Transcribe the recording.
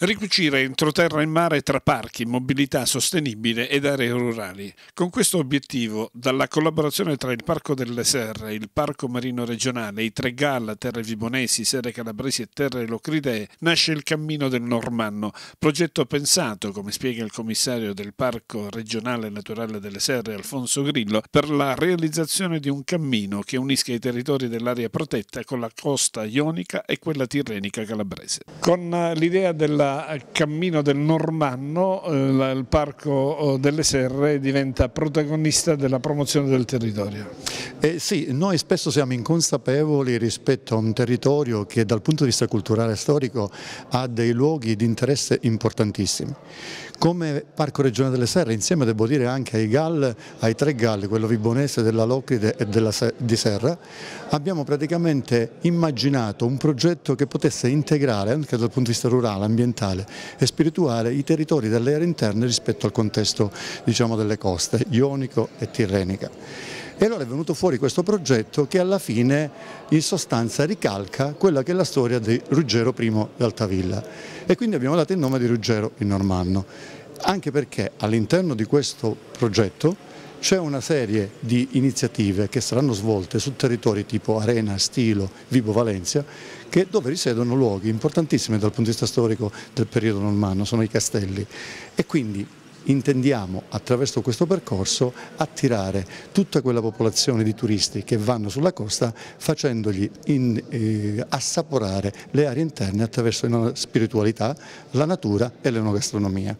Ricucire entroterra e mare tra parchi, mobilità sostenibile ed aree rurali. Con questo obiettivo, dalla collaborazione tra il Parco delle Serre, il Parco Marino Regionale, i Tre Galla, Terre Vibonesi, Serre Calabresi e Terre Locridee, nasce il Cammino del Normanno, progetto pensato, come spiega il commissario del Parco Regionale Naturale delle Serre, Alfonso Grillo, per la realizzazione di un cammino che unisca i territori dell'area protetta con la costa ionica e quella tirrenica calabrese. Con l'idea della cammino del Normanno, il eh, Parco eh, delle Serre diventa protagonista della promozione del territorio. Eh sì, noi spesso siamo inconsapevoli rispetto a un territorio che dal punto di vista culturale e storico ha dei luoghi di interesse importantissimi. Come Parco Regione delle Serre, insieme devo dire anche ai GAL, ai tre GAL, quello vibonese della Locride e della di Serra, abbiamo praticamente immaginato un progetto che potesse integrare anche dal punto di vista rurale, ambientale, ambientale e spirituale i territori delle aree interne rispetto al contesto diciamo, delle coste ionico e tirrenica. E allora è venuto fuori questo progetto che alla fine in sostanza ricalca quella che è la storia di Ruggero I d'Altavilla e quindi abbiamo dato il nome di Ruggero il Normanno, anche perché all'interno di questo progetto c'è una serie di iniziative che saranno svolte su territori tipo Arena, Stilo, Vibo Valencia, che dove risiedono luoghi importantissimi dal punto di vista storico del periodo normanno, sono i castelli. E quindi intendiamo attraverso questo percorso attirare tutta quella popolazione di turisti che vanno sulla costa facendogli in, eh, assaporare le aree interne attraverso la spiritualità, la natura e l'enogastronomia.